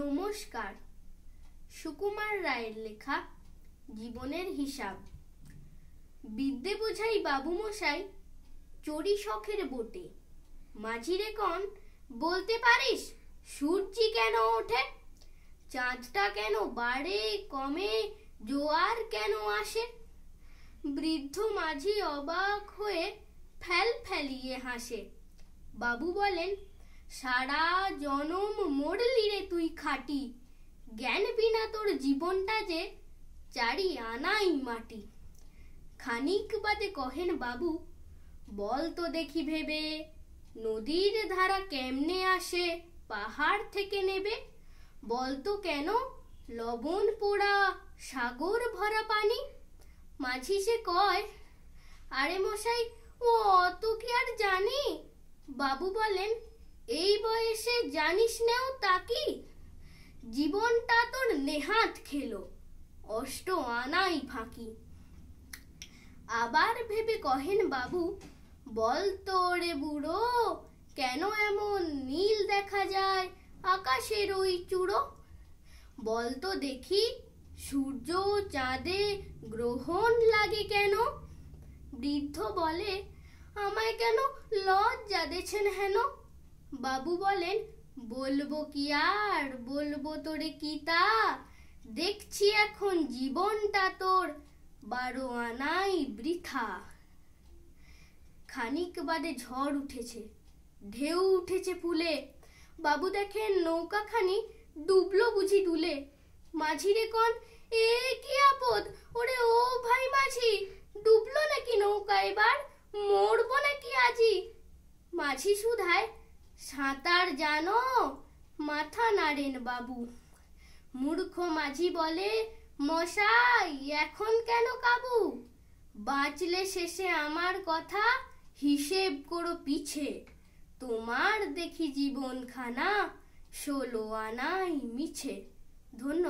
নমস্কার সুকুমার রায়ের লেখা জীবনের হিসাব বিদ্যে বোঝাই বাবুমশাই চড়ি শখের বোটে মাঝিরে কন বলতে পারিস সূর্যি কেন ওঠে চাঁদটা কেন বাড়ে কমে জোয়ার কেন আসে বৃদ্ধ মাঝি অবাক হয়ে ফ্যাল ফেলিয়ে হাসে বাবু বলেন সারা জনম মরলি রে তুই খাটি জ্ঞান বিনা তোর জীবনটা যে চারি আনাই মাটি খানিক বাদে কহেন বাবু বল তো দেখি ভেবে নদীর ধারা কেমনে আসে পাহাড় থেকে নেবে বলতো কেন লবণ পোড়া সাগর ভরা পানি মাঝি সে কয় আরে মশাই ও অত কি আর জানি বাবু বলেন এই বয়সে জানিস নাও তা কি জীবনটা তোর নেহাত খেলো অষ্ট আনাই ফাঁকি আবার ভেবে কহেন বাবু বল তো রে বুড়ো কেন এমন নীল দেখা যায় আকাশের ওই চূড়ো বল তো দেখি সূর্য চাঁদে গ্রহণ লাগে কেন বৃদ্ধ বলে আমায় কেন লজ্জা দেছেন হেন বাবু বলেন বলবো কি আর বলবো তোরে কি তা দেখছি এখন জীবনটা তোর বারো আনাই বৃথা খানিক বাদে ঝড় উঠেছে ঢেউ উঠেছে ফুলে বাবু দেখেন নৌকাখানি ডুবলো বুঝি দুলে মাঝিরে কন এ কি আপদ ওরে ও ভাই মাঝি ডুবলো নাকি নৌকা এবার মরবো নাকি আজি মাঝি সুধায় সাঁতার জানো মাথা নাড়েন বাবু মূর্খ মাঝি বলে মশাই এখন কেন কাবু বাঁচলে শেষে আমার কথা হিসেব করো পিছে তোমার দেখি জীবনখানা ষোলো আনাই মিছে ধন্য